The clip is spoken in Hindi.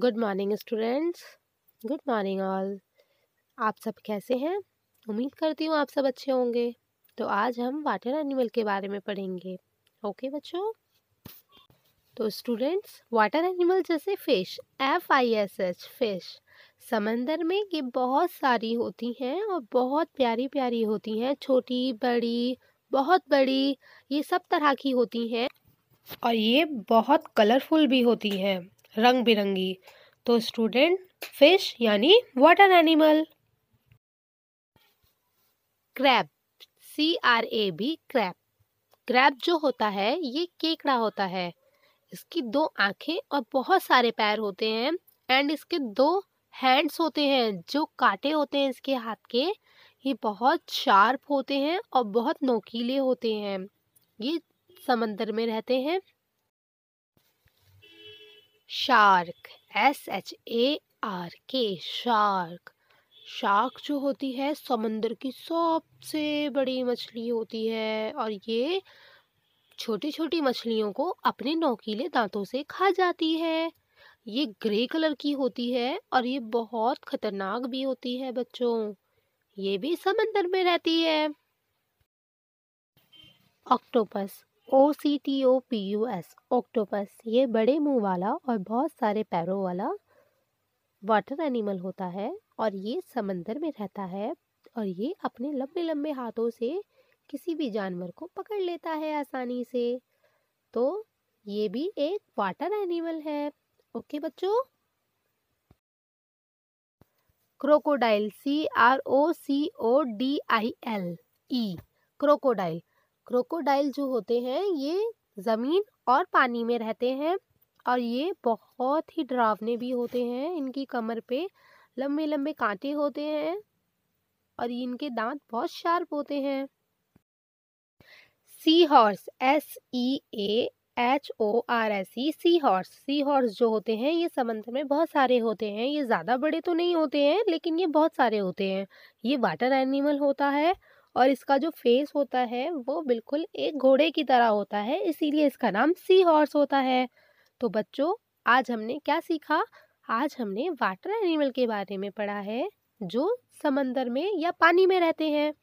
good morning students good morning all आप सब कैसे हैं उम्मीद करती हूँ आप सब अच्छे होंगे तो आज हम वाटर एनिमल के बारे में पढ़ेंगे ओके बच्चों तो स्टूडेंट्स वाटर एनिमल जैसे fish F I S H fish समंदर में ये बहुत सारी होती हैं और बहुत प्यारी प्यारी होती हैं छोटी बड़ी बहुत बड़ी ये सब तरह की होती हैं और ये बहुत कलरफुल भी होती हैं रंग बिरंगी तो स्टूडेंट फिश यानी water animal crab C R A B crab crab जो होता है ये केकड़ा होता है इसकी दो आंखें और बहुत सारे पैर होते हैं एंड इसके दो हैंड्स होते हैं जो काटे होते हैं इसके हाथ के ये बहुत शार्प होते हैं और बहुत नोकीले होते हैं ये समंदर में रहते हैं shark S H A R K shark shark जो होती है समंदर की सबसे बड़ी मछली होती है और ये छोटी छोटी मछलियों को अपने नोकीले दांतों से खा जाती है ये ग्रे कलर की होती है और ये बहुत खतरनाक भी होती है बच्चों ये भी समंदर में रहती है octopus O C T O P U S octopus ये बड़े मुंह वाला और बहुत सारे पैरों वाला वाटर एनिमल होता है और ये समंदर में रहता है और ये अपने लंबे लंबे हाथों से किसी भी जानवर को पकड़ लेता है आसानी से तो ये भी एक वाटर एनिमल है ओके बच्चों crocodile C R O C O D I L E crocodile crocodile जो होते हैं ये ज़मीन और पानी में रहते हैं और ये बहुत ही डरावने भी होते हैं इनकी कमर पे लंबे लंबे कांटे होते हैं और इनके दांत बहुत शार्प होते हैं sea horse S E A H O R S E sea horse sea horse जो होते हैं ये समंदर में बहुत सारे होते हैं ये ज़्यादा बड़े तो नहीं होते हैं लेकिन ये बहुत सारे होते हैं ये वाटर एनिमल होता है और इसका जो फेस होता है वो बिल्कुल एक घोड़े की तरह होता है इसीलिए इसका नाम सी हॉर्स होता है तो बच्चों आज हमने क्या सीखा आज हमने वाटर एनिमल के बारे में पढ़ा है जो समंदर में या पानी में रहते हैं